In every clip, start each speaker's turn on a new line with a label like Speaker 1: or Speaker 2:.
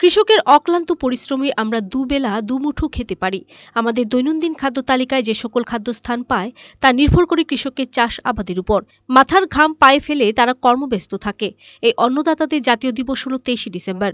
Speaker 1: কৃষকের অক্লান্ত পরিশ্রমে আমরা দুবেলা দুমুঠো খেতে পারি আমাদের দৈনন্দিন খাদ্য তালিকায় যে সকল খাদ্য স্থান পায় তা নির্ভর করে কৃষকের চাষ আবাদের উপর মাথার ঘাম পায়ে ফেলে তারা কর্মব্যস্ত থাকে এই অন্নদাতাদের জাতীয় দিবস হল তেইশে ডিসেম্বর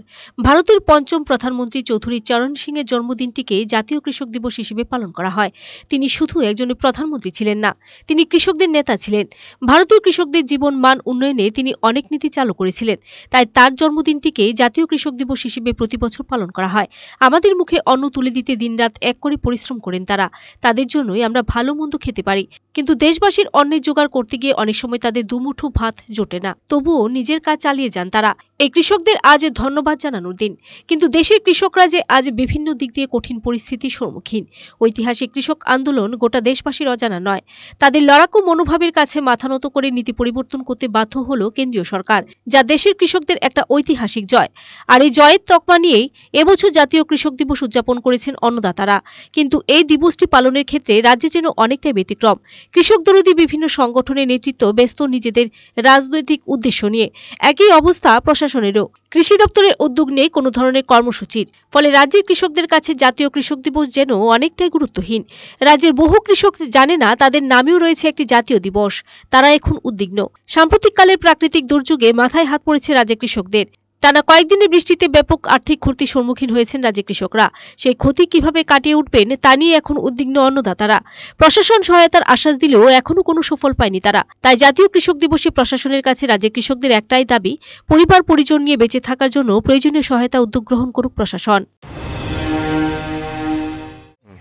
Speaker 1: ভারতের পঞ্চম প্রধানমন্ত্রী চৌধুরী চরণ সিংয়ের জন্মদিনটিকে জাতীয় কৃষক দিবস হিসেবে পালন করা হয় তিনি শুধু একজন প্রধানমন্ত্রী ছিলেন না তিনি কৃষকদের নেতা ছিলেন ভারতীয় কৃষকদের জীবন মান উন্নয়নে তিনি অনেক নীতি চালু করেছিলেন তাই তার জন্মদিনটিকে জাতীয় কৃষক দিবস হিসেবে প্রতি বছর পালন করা হয় আমাদের মুখে অন্ন তুলে দিতে দিনরাত এক করে পরিশ্রম করেন তারা তাদের জন্যই আমরা ভালো মন্দ খেতে পারি কিন্তু দেশবাসীর অন্নের জোগাড় করতে গিয়ে অনেক সময় তাদের দুমুঠো ভাত জোটে না তবুও নিজের কাজ চালিয়ে যান তারা এই কৃষকদের আজ ধন্যবাদ জানানোর দিন কিন্তু দেশের কৃষকরা যে আজ বিভিন্ন দিক দিয়ে কঠিন পরিস্থিতির সম্মুখীন ঐতিহাসিক কৃষক আন্দোলন গোটা দেশবাসীর অজানা নয় তাদের লড়াকু মনোভাবের কাছে মাথা নত করে নীতি পরিবর্তন করতে বাধ্য হল কেন্দ্রীয় সরকার যা দেশের কৃষকদের একটা ঐতিহাসিক জয় আর এই জয়ের তকমা নিয়েই এবছর জাতীয় কৃষক দিবস উদযাপন করেছেন অন্নদাতারা কিন্তু এই দিবসটি পালনের ক্ষেত্রে রাজ্যে যেন অনেকটাই ব্যতিক্রম কৃষক দরদী বিভিন্ন সংগঠনের নেতৃত্ব ব্যস্ত নিজেদের রাজনৈতিক উদ্দেশ্য নিয়ে একই অবস্থা প্রশাসন প্রশাসনেরও কৃষি দপ্তরের উদ্যোগ নেই কোনো ধরনের কর্মসূচির ফলে রাজ্যের কৃষকদের কাছে জাতীয় কৃষক দিবস যেন অনেকটাই গুরুত্বহীন রাজ্যের বহু কৃষক জানে না তাদের নামেও রয়েছে একটি জাতীয় দিবস তারা এখন উদ্বিগ্ন সাম্প্রতিককালের প্রাকৃতিক দুর্যোগে মাথায় হাত পড়েছে রাজ্যের কৃষকদের টানা কয়েকদিনের বৃষ্টিতে ব্যাপক আর্থিক ক্ষতির সম্মুখীন হয়েছেন রাজ্য কৃষকরা সেই ক্ষতি কিভাবে কাটিয়ে উঠবেন তা নিয়ে এখন উদ্বিগ্ন অন্নদাতারা প্রশাসন সহায়তার আশ্বাস দিলেও এখনও কোনো সফল পায়নি তারা তাই জাতীয় কৃষক দিবসে প্রশাসনের কাছে রাজ্যের কৃষকদের একটাই দাবি পরিবার পরিজন নিয়ে বেঁচে থাকার জন্য প্রয়োজনীয় সহায়তা উদ্যোগ গ্রহণ করুক প্রশাসন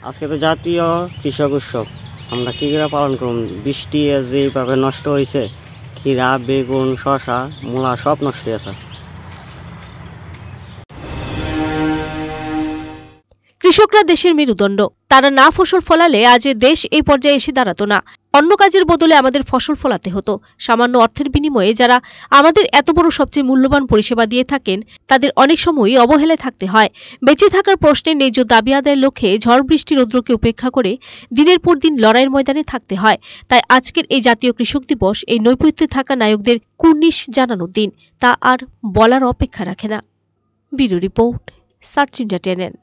Speaker 2: আজকে তো জাতীয় কৃষক উৎসব আমরা কী করে পালন করুন বৃষ্টি যেভাবে নষ্ট হয়েছে ক্ষীরা বেগুন শশা মূলা সব নষ্ট হয়েছে
Speaker 1: কৃষকরা দেশের মেরুদণ্ড তারা না ফসল ফলালে আজ দেশ এই পর্যায়ে এসে দাঁড়াতো না অন্য কাজের বদলে আমাদের ফসল ফলাতে হতো সামান্য অর্থের বিনিময়ে যারা আমাদের এত বড় সবচেয়ে মূল্যবান পরিষেবা দিয়ে থাকেন তাদের অনেক সময়ই অবহেলায় থাকতে হয় বেঁচে থাকার প্রশ্নে ন্যায্য দাবি আদায়ের লক্ষ্যে ঝড় বৃষ্টি রৌদ্রকে উপেক্ষা করে দিনের পর দিন লড়াইয়ের ময়দানে থাকতে হয় তাই আজকের এই জাতীয় কৃষক দিবস এই নৈপত্যে থাকা নায়কদের কুর্নিশ জানানোর দিন তা আর বলার অপেক্ষা রাখে না ব্যুরো রিপোর্ট সার্চ ইন্ডিয়া টেনেন